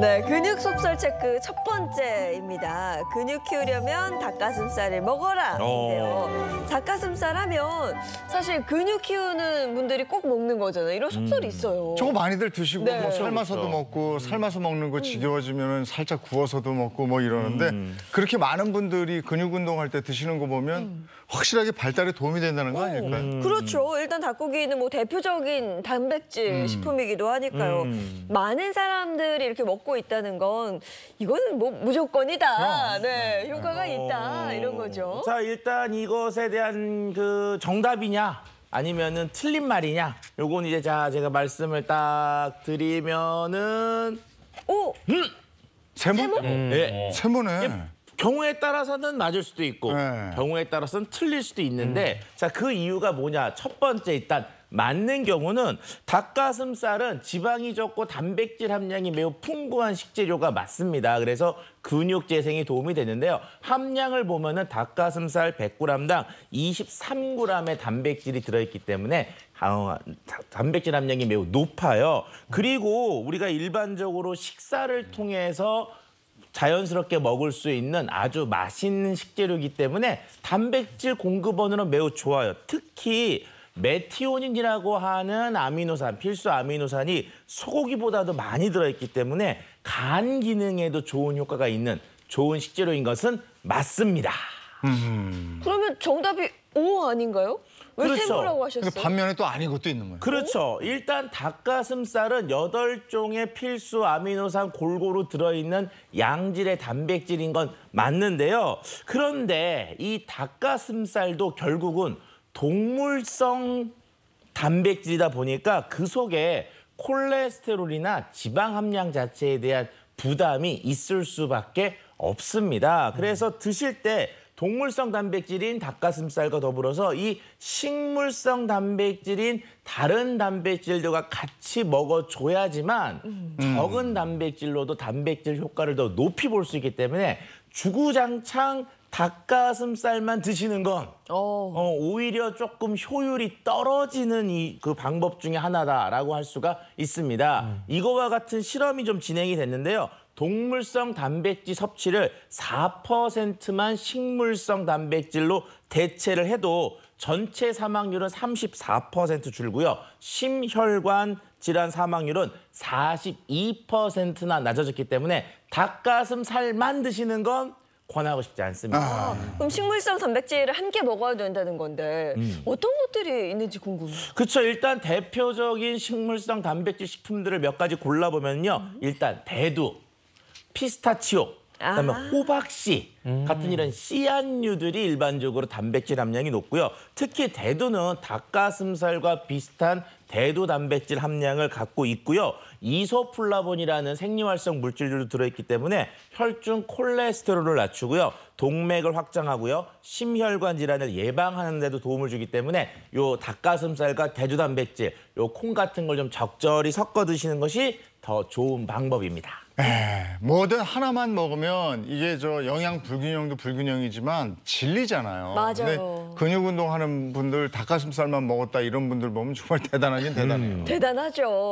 네, 근육 속설 체크 첫 번째입니다. 근육 키우려면 닭가슴살을 먹어라. 인요 어. 닭가슴살 하면 사실 근육 키우는 분들이 꼭 먹는 거잖아요. 이런 속설이 음. 있어요. 저거 많이들 드시고 네. 뭐 삶아서도 그렇죠. 먹고 삶아서 음. 먹는 거 음. 지겨워지면 살짝 구워서도 먹고 뭐 이러는데 그렇게 많은 분들이 근육 운동할 때 드시는 거 보면 확실하게 발달에 도움이 된다는 거 아닐까요? 그렇죠. 일단 닭고기는 뭐 대표적인 단백질 식품이기도 하니까요. 많은 사람들이 이렇게 먹고 받고 있다는 건 이거는 뭐 무조건이다. 아, 네, 네, 효과가 어. 있다. 이런 거죠. 자, 일단 이것에 대한 그 정답이냐 아니면은 틀린 말이냐. 요건 이제 자, 제가 말씀을 딱 드리면은 오! 음! 세모? 세모? 네. 세모네. 예. 경우에 따라서는 맞을 수도 있고 네. 경우에 따라서는 틀릴 수도 있는데 음. 자그 이유가 뭐냐 첫 번째 일단 맞는 경우는 닭가슴살은 지방이 적고 단백질 함량이 매우 풍부한 식재료가 맞습니다. 그래서 근육 재생에 도움이 되는데요. 함량을 보면 은 닭가슴살 100g당 23g의 단백질이 들어있기 때문에 아, 어, 단백질 함량이 매우 높아요. 그리고 우리가 일반적으로 식사를 통해서 자연스럽게 먹을 수 있는 아주 맛있는 식재료이기 때문에 단백질 공급원으로 매우 좋아요. 특히 메티오닌이라고 하는 아미노산, 필수 아미노산이 소고기보다도 많이 들어있기 때문에 간 기능에도 좋은 효과가 있는 좋은 식재료인 것은 맞습니다. 음. 그러면 정답이 오 아닌가요? 왜 그렇죠. 생으라고 하셨어요? 반면에 또 아닌 것도 있는 거예요. 그렇죠. 일단 닭가슴살은 여덟 종의 필수 아미노산 골고루 들어있는 양질의 단백질인 건 맞는데요. 그런데 이 닭가슴살도 결국은 동물성 단백질이다 보니까 그 속에 콜레스테롤이나 지방 함량 자체에 대한 부담이 있을 수밖에 없습니다. 그래서 드실 때 동물성 단백질인 닭가슴살과 더불어서 이 식물성 단백질인 다른 단백질들과 같이 먹어줘야지만 음. 적은 단백질로도 단백질 효과를 더 높이 볼 수 있기 때문에 주구장창 닭가슴살만 드시는 건 오. 어. 어, 오히려 조금 효율이 떨어지는 이 그 방법 중에 하나다라고 할 수가 있습니다. 음. 이거와 같은 실험이 좀 진행이 됐는데요. 동물성 단백질 섭취를 4%만 식물성 단백질로 대체를 해도 전체 사망률은 34% 줄고요. 심혈관 질환 사망률은 42%나 낮아졌기 때문에 닭가슴살만 드시는 건 권하고 싶지 않습니다. 아. 그럼 식물성 단백질을 함께 먹어야 된다는 건데 음. 어떤 것들이 있는지 궁금해요. 그렇죠. 일단 대표적인 식물성 단백질 식품들을 몇 가지 골라보면요. 음. 일단 대두, 피스타치오, 그다음에 아. 호박씨 같은 음. 이런 씨앗류들이 일반적으로 단백질 함량이 높고요. 특히 대두는 닭가슴살과 비슷한 대두 단백질 함량을 갖고 있고요. 이소플라본이라는 생리활성 물질들도 들어있기 때문에 혈중 콜레스테롤을 낮추고요. 동맥을 확장하고요. 심혈관 질환을 예방하는 데도 도움을 주기 때문에 요 닭가슴살과 대두 단백질, 요 콩 같은 걸 좀 적절히 섞어 드시는 것이 더 좋은 방법입니다. 에, 뭐든 하나만 먹으면 이게 저 영양 불균형도 불균형이지만 질리잖아요. 맞아요. 근데 근육 운동하는 분들 닭가슴살만 먹었다 이런 분들 보면 정말 대단한 대단 대단해요. 대단하죠.